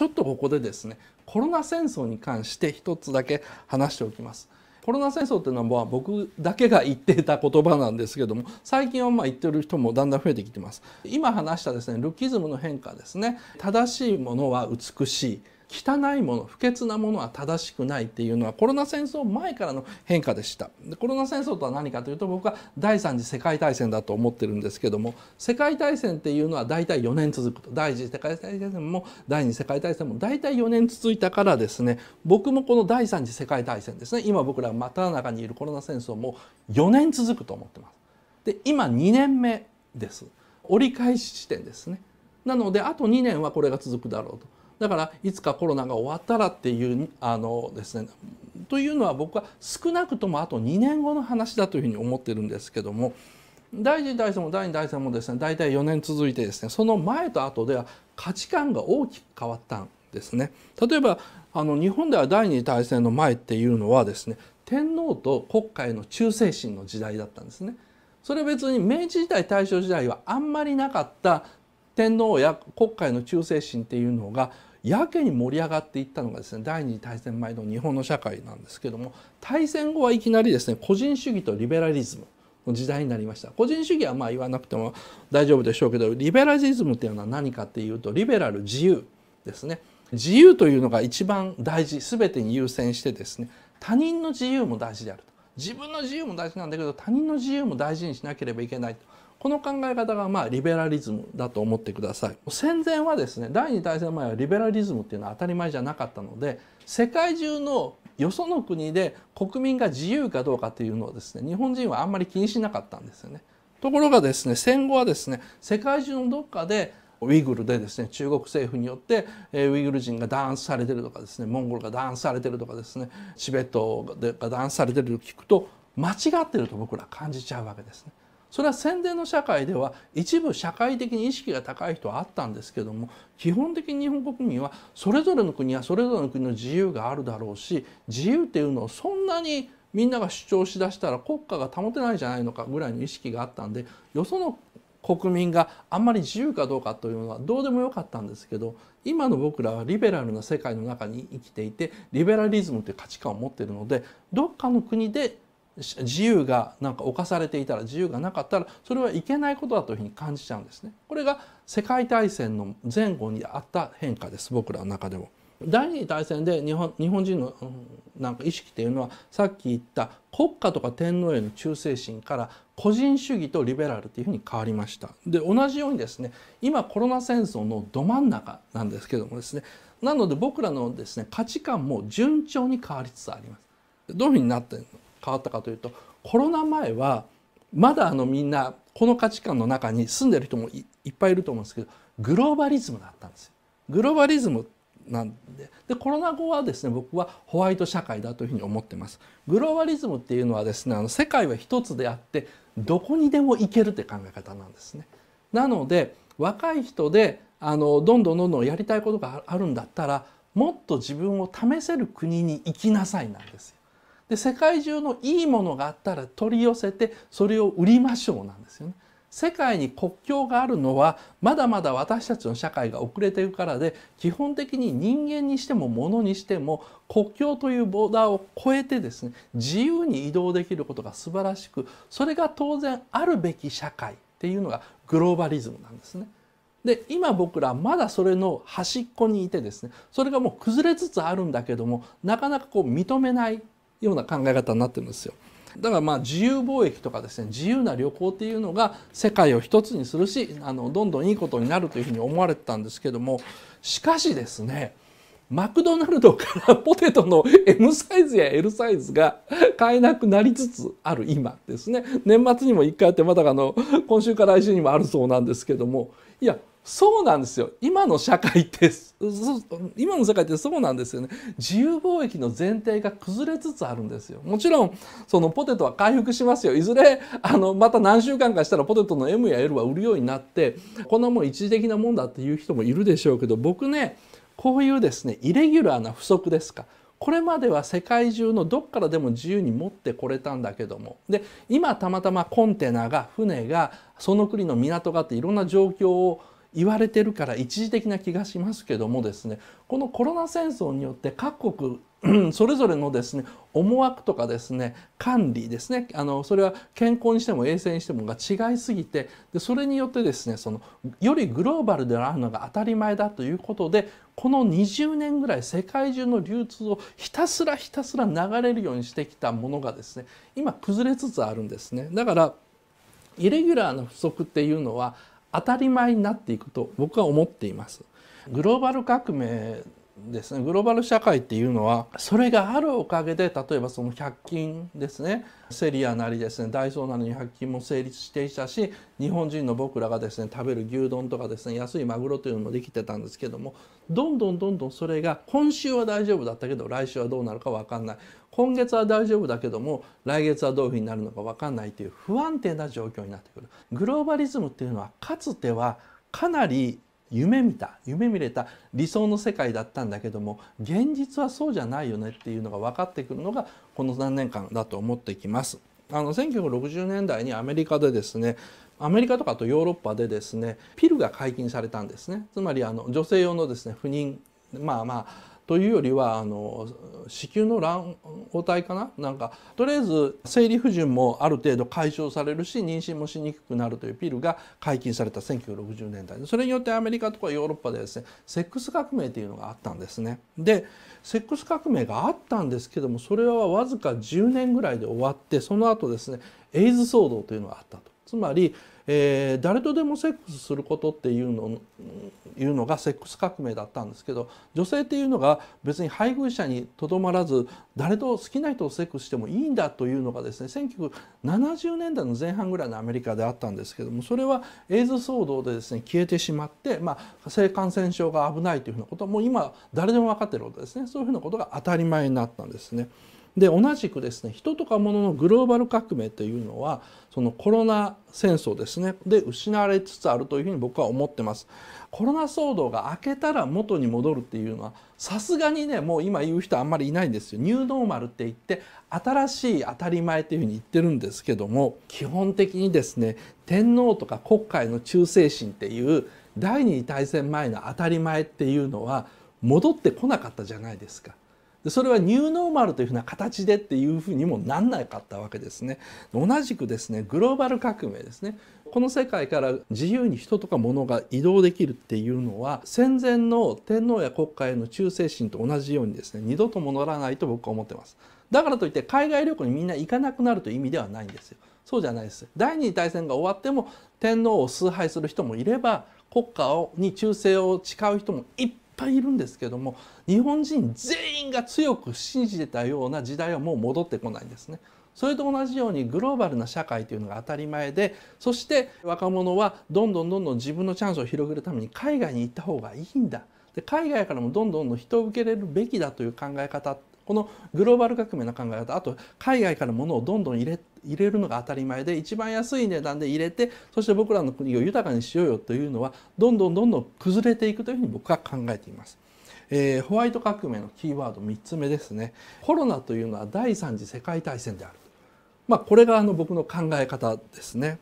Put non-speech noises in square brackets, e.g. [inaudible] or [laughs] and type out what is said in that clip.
ちょっとここでですねコロナ戦争に関して一つだけ話しておきます。コロナ戦争っていうのは僕だけが言っていた言葉なんですけども最近はまあ言ってる人もだんだん増えてきてます今話したですねルッキズムの変化ですね正しいものは美しい汚いもの不潔なものは正しくないっていうのはコロナ戦争前からの変化でしたコロナ戦争とは何かというと僕は第三次世界大戦だと思ってるんですけども世界大戦っていうのは大体4年続くと第1次世界大戦も第二次世界大戦も大体4年続いたからですね僕もこの第三次世界大戦ですね今僕ら真っ只中にいるコロナ戦争も4年続くと思ってます。で今2年目です折り返し地点ですねなのであと2年はこれが続くだろうとだからいつかコロナが終わったらっていうあのですねというのは僕は少なくともあと2年後の話だというふうに思ってるんですけども大臣第3も第2第3もですね大体4年続いてですねその前と後では価値観が大きく変わったんですね。例えばあの日本では第二次大戦の前っていうのはですね天皇と国家への忠誠心の時代だったんですね。それは別に明治時代大正時代はあんまりなかった天皇や国家への忠誠心っていうのがやけに盛り上がっていったのがですね第二次大戦前の日本の社会なんですけども大戦後はいきなりですね個人主義とリベラリズムの時代になりました個人主義はまあ言わなくても大丈夫でしょうけどリベラリズムっていうのは何かっていうとリベラル自由ですね自由というのが一番大事全てに優先してですね他人の自由も大事である自分の自由も大事なんだけど他人の自由も大事にしなければいけないこの考え方がまあリベラリズムだと思ってください戦前はですね第二次大戦前はリベラリズムっていうのは当たり前じゃなかったので世界中のよその国で国民が自由かどうかというのをですね日本人はあんまり気にしなかったんですよねところがですね戦後はですね世界中のどっかでウイグルでですね中国政府によってウイグル人が弾圧されてるとかですねモンゴルが弾圧されてるとかですねチベットが弾圧されてると聞くと間違ってると僕ら感じちゃうわけですね。それは宣伝の社会では一部社会的に意識が高い人はあったんですけども基本的に日本国民はそれぞれの国はそれぞれの国の自由があるだろうし自由っていうのをそんなにみんなが主張しだしたら国家が保てないじゃないのかぐらいの意識があったんでよその国民があんまり自由かどうかというのはどうでもよかったんですけど今の僕らはリベラルな世界の中に生きていてリベラリズムという価値観を持っているのでどっかの国で自由がなんか侵されていたら自由がなかったらそれはいけないことだというふうに感じちゃうんですね。これが世界大戦の前後にあった変化です僕らの中でも。第二次大戦で日本日本人の、なんか意識っていうのはさっき言った国家とか天皇への忠誠心から個人主義とリベラルというふうに変わりました。で同じようにですね今コロナ戦争のど真ん中なんですけどもですねなので僕らのですね価値観も順調に変わりつつあります。どういうふうになって変わったかというとコロナ前はまだあのみんなこの価値観の中に住んでる人もいっぱいいると思うんですけどグローバリズムだったんですよ。グローバリズムなんででコロナ後はですね僕はホワイト社会だというふうに思ってます。グローバリズムっていうのはですねあの世界は一つであってどこにでも行けるって考え方なんですね。なので若い人であのどんどんどんどんやりたいことがあるんだったらもっと自分を試せる国に行きなさいなんですよ。で世界中のいいものがあったら取り寄せてそれを売りましょうなんですよね。世界に国境があるのはまだまだ私たちの社会が遅れているからで基本的に人間にしても物にしても国境というボーダーを超えてですね自由に移動できることが素晴らしくそれが当然あるべき社会っていうのがグローバリズムなんですね。で今僕らまだそれの端っこにいてですねそれがもう崩れつつあるんだけどもなかなかこう認めないような考え方になってるんですよ。だからまあ自由貿易とかですね自由な旅行っていうのが世界を一つにするしあのどんどんいいことになるというふうに思われてたんですけどもしかしですねマクドナルドからポテトの M サイズや L サイズが買えなくなりつつある今ですね年末にも1回あってまだあの今週から来週にもあるそうなんですけどもいやそうなんですよ今の社会って [laughs] 今の社会ってそうなんですよね自由貿易の前提が崩れつつあるんですよもちろんそのポテトは回復しますよいずれあのまた何週間かしたらポテトの M や L は売るようになってこんなもん一時的なもんだっていう人もいるでしょうけど僕ねこういうですねイレギュラーな不足ですかこれまでは世界中のどっからでも自由に持ってこれたんだけどもで今たまたまコンテナが船がその国の港があっていろんな状況を言われてるから一時的な気がしますけどもですねこのコロナ戦争によって各国それぞれのですね思惑とかですね管理ですねあのそれは健康にしても衛生にしてもが違いすぎてでそれによってですねそのよりグローバルであるのが当たり前だということでこの20年ぐらい世界中の流通をひたすらひたすら流れるようにしてきたものがですね今崩れつつあるんですね。だからイレギュラーの不足っていうのは当たり前になっていくと僕は思っています。グローバル革命ですねグローバル社会っていうのはそれがあるおかげで例えばその100均ですねセリアなりですねダイソーなりに100均も成立していたし日本人の僕らがですね食べる牛丼とかですね安いマグロというのもできてたんですけどもどんどんどんどんそれが今週は大丈夫だったけど来週はどうなるか分かんない今月は大丈夫だけども来月はどういうふうになるのか分かんないという不安定な状況になってくる。グローバリズムっていうのはかつてはかなり夢見た夢見れた理想の世界だったんだけども現実はそうじゃないよねっていうのが分かってくるのがこの3年間だと思ってきます。あの1960年代にアメリカでですねアメリカとかとヨーロッパでですねピルが解禁されたんですねつまりあの女性用のですね不妊まあまあというよりはあの子宮の卵黄体かななんかとりあえず生理不順もある程度解消されるし妊娠もしにくくなるというピルが解禁された1960年代それによってアメリカとかヨーロッパでですねセックス革命というのがあったんですね。でセックス革命があったんですけどもそれはわずか10年ぐらいで終わってその後ですねエイズ騒動というのがあったと。つまりえー、誰とでもセックスすることっていうのいうのがセックス革命だったんですけど女性っていうのが別に配偶者にとどまらず誰と好きな人をセックスしてもいいんだというのがですね1970年代の前半ぐらいのアメリカであったんですけどもそれはエイズ騒動でですね消えてしまって、まあ、性感染症が危ないというふうなことはもう今誰でも分かってることですねそういうふうなことが当たり前になったんですね。で同じくですね人とか物のグローバル革命というのはそのコロナ戦争ですねで失われつつあるというふうに僕は思ってますコロナ騒動が明けたら元に戻るっていうのはさすがにねもう今言う人あんまりいないんですよニューノーマルって言って新しい当たり前というふうに言ってるんですけども基本的にですね天皇とか国会の忠誠心っていう第二次大戦前の当たり前っていうのは戻ってこなかったじゃないですかでそれはニューノーマルというふうな形でっていうふうにもなんなかったわけですね同じくですねグローバル革命ですねこの世界から自由に人とか物が移動できるっていうのは戦前の天皇や国家への忠誠心と同じようにですね二度と戻らないと僕は思ってますだからといって海外旅行にみんな行かなくなるという意味ではないんですよそうじゃないです第二次大戦が終わっても天皇を崇拝する人もいれば国家に忠誠を誓う人もいっぱいいるんですけども日本人全員が強く信じてたような時代はもう戻ってこないんですね。それと同じようにグローバルな社会というのが当たり前でそして若者はどんどんどんどん自分のチャンスを広げるために海外に行った方がいいんだで海外からもどんどんどん人を受け入れるべきだという考え方ってこのグローバル革命の考え方あと海外から物をどんどん入れ入れるのが当たり前で一番安い値段で入れてそして僕らの国を豊かにしようよというのはどんどんどんどん崩れていくというふうに僕は考えています。えー、ホワイト革命のキーワード3つ目ですねコロナというのは第3次世界大戦である、まあ、これがあの僕の考え方ですね。